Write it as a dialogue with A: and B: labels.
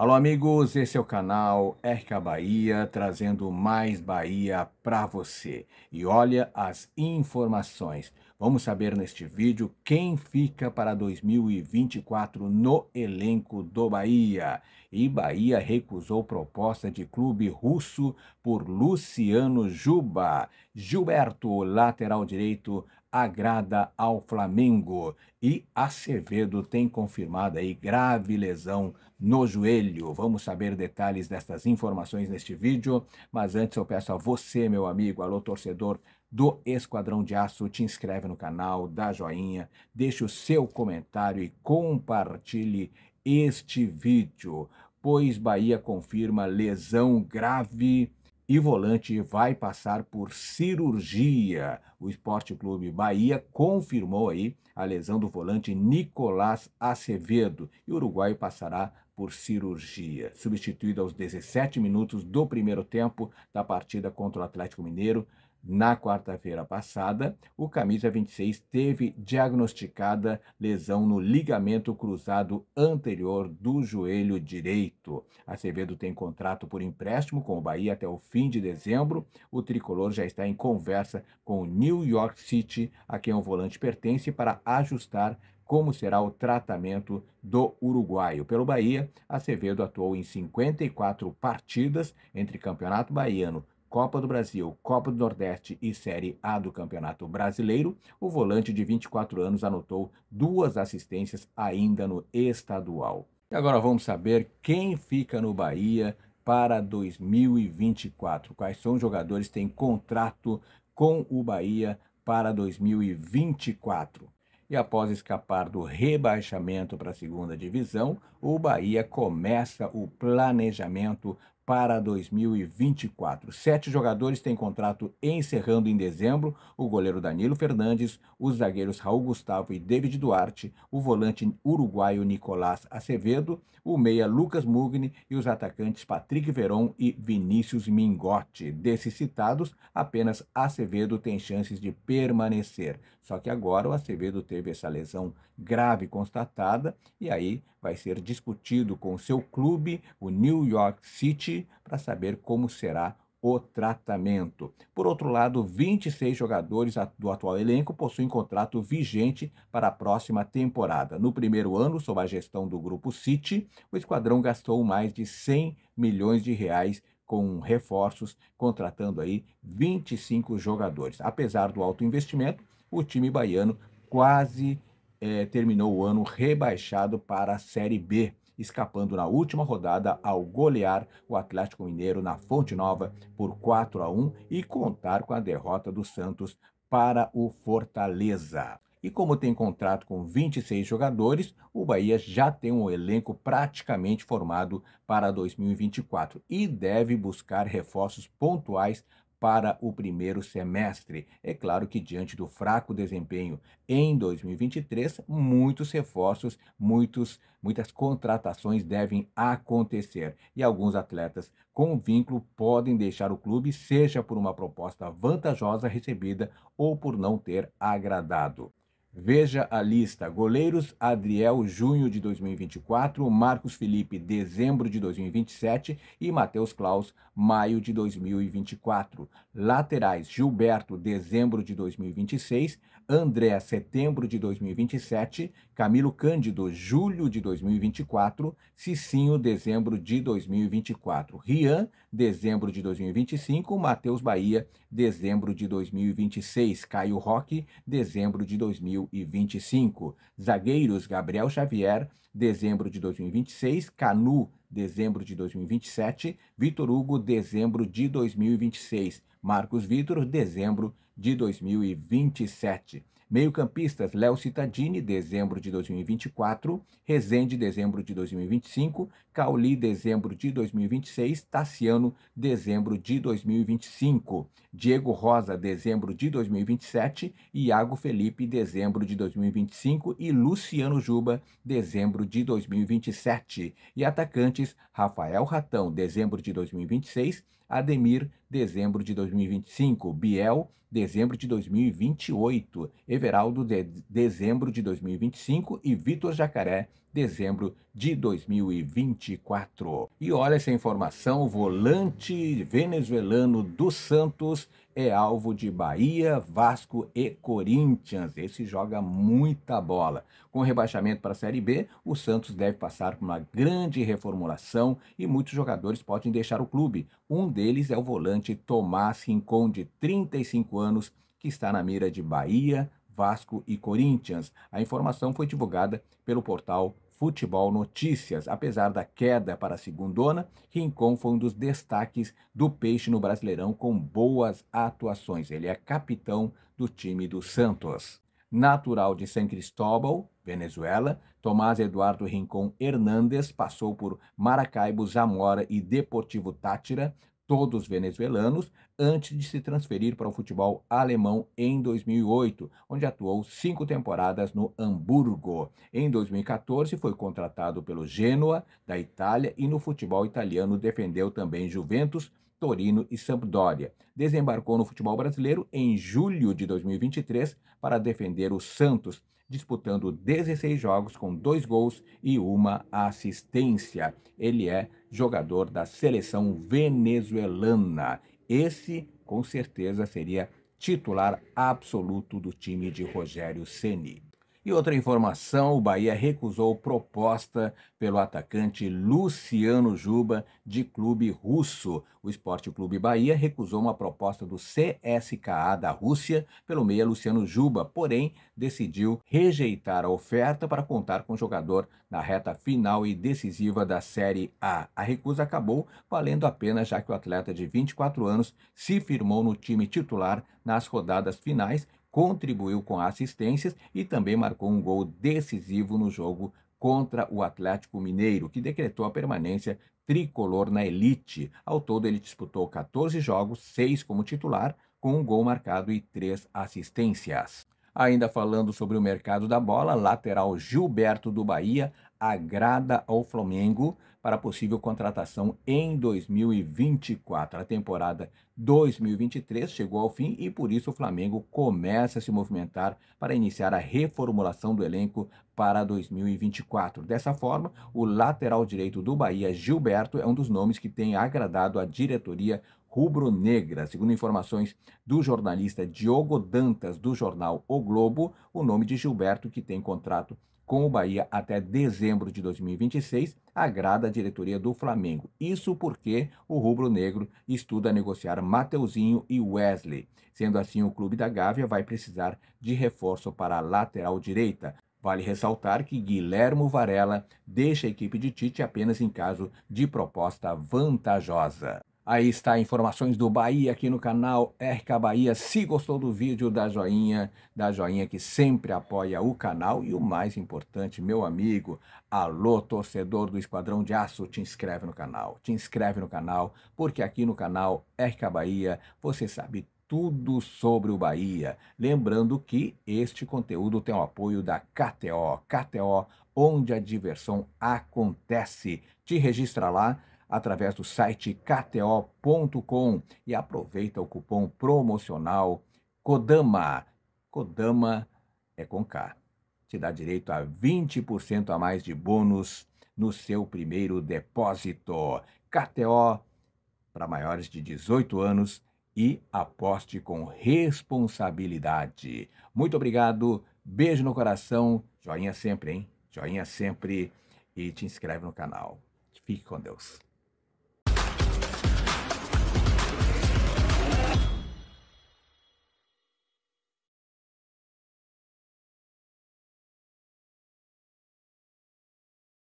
A: Alô, amigos, esse é o canal RK Bahia, trazendo mais Bahia para você. E olha as informações. Vamos saber neste vídeo quem fica para 2024 no elenco do Bahia. E Bahia recusou proposta de clube russo por Luciano Juba. Gilberto, lateral direito agrada ao Flamengo. E Acevedo tem confirmada aí grave lesão no joelho. Vamos saber detalhes destas informações neste vídeo, mas antes eu peço a você, meu amigo, alô torcedor do Esquadrão de Aço, te inscreve no canal, dá joinha, deixa o seu comentário e compartilhe este vídeo, pois Bahia confirma lesão grave e volante vai passar por cirurgia. O Esporte Clube Bahia confirmou aí a lesão do volante Nicolás Acevedo e o Uruguai passará por cirurgia. Substituído aos 17 minutos do primeiro tempo da partida contra o Atlético Mineiro, na quarta-feira passada, o camisa 26 teve diagnosticada lesão no ligamento cruzado anterior do joelho direito. Acevedo tem contrato por empréstimo com o Bahia até o fim de dezembro. O tricolor já está em conversa com o New York City, a quem o volante pertence, para ajustar como será o tratamento do uruguaio. Pelo Bahia, Acevedo atuou em 54 partidas entre Campeonato Baiano, Copa do Brasil, Copa do Nordeste e Série A do Campeonato Brasileiro, o volante de 24 anos anotou duas assistências ainda no estadual. E agora vamos saber quem fica no Bahia para 2024. Quais são os jogadores que têm contrato com o Bahia para 2024? E após escapar do rebaixamento para a segunda divisão, o Bahia começa o planejamento para 2024. Sete jogadores têm contrato encerrando em dezembro: o goleiro Danilo Fernandes, os zagueiros Raul Gustavo e David Duarte, o volante uruguaio Nicolás Acevedo, o meia Lucas Mugni e os atacantes Patrick Veron e Vinícius Mingotti. Desses citados, apenas Acevedo tem chances de permanecer. Só que agora o Acevedo teve essa lesão grave constatada e aí vai ser discutido com seu clube, o New York City, para saber como será o tratamento. Por outro lado, 26 jogadores do atual elenco possuem contrato vigente para a próxima temporada. No primeiro ano, sob a gestão do grupo City, o esquadrão gastou mais de 100 milhões de reais com reforços, contratando aí 25 jogadores. Apesar do alto investimento, o time baiano quase é, terminou o ano rebaixado para a Série B, escapando na última rodada ao golear o Atlético Mineiro na Fonte Nova por 4 a 1 e contar com a derrota do Santos para o Fortaleza. E como tem contrato com 26 jogadores, o Bahia já tem um elenco praticamente formado para 2024 e deve buscar reforços pontuais para o primeiro semestre. É claro que, diante do fraco desempenho em 2023, muitos reforços, muitos, muitas contratações devem acontecer e alguns atletas com vínculo podem deixar o clube, seja por uma proposta vantajosa recebida ou por não ter agradado. Veja a lista: goleiros Adriel, junho de 2024, Marcos Felipe, dezembro de 2027 e Matheus Klaus, maio de 2024. Laterais: Gilberto, dezembro de 2026, André, setembro de 2027 Camilo Cândido, julho de 2024. Cicinho, dezembro de 2024. Rian, dezembro de 2025. Matheus Bahia, dezembro de 2026. Caio Roque, dezembro de 2025. Zagueiros, Gabriel Xavier, dezembro de 2026. Canu, dezembro de 2027. Vitor Hugo, dezembro de 2026. Marcos Vitor, dezembro de 2027. Meio-campistas: Léo Citadini, dezembro de 2024, Rezende, dezembro de 2025, Cauli, dezembro de 2026, Tassiano, dezembro de 2025, Diego Rosa, dezembro de 2027, Iago Felipe, dezembro de 2025 e Luciano Juba, dezembro de 2027. E atacantes: Rafael Ratão, dezembro de 2026, Ademir, dezembro de 2025, Biel, dezembro de 2028, Everaldo, de dezembro de 2025 e Vitor Jacaré, dezembro de 2024. E olha essa informação: o volante venezuelano do Santos é alvo de Bahia, Vasco e Corinthians. Esse joga muita bola. Com o rebaixamento para a Série B, o Santos deve passar por uma grande reformulação e muitos jogadores podem deixar o clube. Um deles é o volante Tomás Rincon, de 35 anos, que está na mira de Bahia, Vasco e Corinthians. A informação foi divulgada pelo portal Futebol Notícias. Apesar da queda para a segundona, Rincon foi um dos destaques do Peixe no Brasileirão com boas atuações. Ele é capitão do time do Santos. Natural de San Cristóbal, Venezuela, Tomás Eduardo Rincon Hernandes passou por Maracaibo, Zamora e Deportivo Tátira, todos venezuelanos, antes de se transferir para o futebol alemão em 2008, onde atuou cinco temporadas no Hamburgo. Em 2014, foi contratado pelo Genoa, da Itália, e no futebol italiano defendeu também Juventus, Torino e Sampdoria. Desembarcou no futebol brasileiro em julho de 2023 para defender o Santos disputando 16 jogos com dois gols e uma assistência. Ele é jogador da seleção venezuelana. Esse, com certeza, seria titular absoluto do time de Rogério Ceni. E outra informação: o Bahia recusou proposta pelo atacante Luciano Juba, de clube russo. O Esporte Clube Bahia recusou uma proposta do CSKA da Rússia pelo meia Luciano Juba, porém decidiu rejeitar a oferta para contar com o jogador na reta final e decisiva da Série A. A recusa acabou valendo a pena, já que o atleta de 24 anos se firmou no time titular nas rodadas finais contribuiu com assistências e também marcou um gol decisivo no jogo contra o Atlético Mineiro, que decretou a permanência tricolor na elite. Ao todo, ele disputou 14 jogos, seis como titular, com um gol marcado e três assistências. Ainda falando sobre o mercado da bola, lateral Gilberto do Bahia agrada ao Flamengo para possível contratação em 2024. A temporada 2023 chegou ao fim e por isso o Flamengo começa a se movimentar para iniciar a reformulação do elenco para 2024. Dessa forma, o lateral direito do Bahia, Gilberto, é um dos nomes que tem agradado a diretoria rubro-negra. Segundo informações do jornalista Diogo Dantas, do jornal O Globo, o nome de Gilberto, que tem contrato com o Bahia até dezembro de 2026, agrada a diretoria do Flamengo. Isso porque o rubro-negro estuda negociar Mateuzinho e Wesley. Sendo assim, o clube da Gávea vai precisar de reforço para a lateral direita. Vale ressaltar que Guilhermo Varela deixa a equipe de Tite apenas em caso de proposta vantajosa. Aí está informações do Bahia aqui no canal RK Bahia. Se gostou do vídeo, dá joinha, dá joinha que sempre apoia o canal. E o mais importante, meu amigo, alô torcedor do Esquadrão de Aço, te inscreve no canal. Te inscreve no canal, porque aqui no canal RK Bahia você sabe tudo sobre o Bahia. Lembrando que este conteúdo tem o apoio da KTO. KTO, onde a diversão acontece. Te registra lá através do site kto.com e aproveita o cupom promocional Kodama. Kodama é com K. Te dá direito a 20% a mais de bônus no seu primeiro depósito. KTO para maiores de 18 anos e aposte com responsabilidade. Muito obrigado, beijo no coração, joinha sempre, hein? Joinha sempre e te inscreve no canal. Fique com Deus.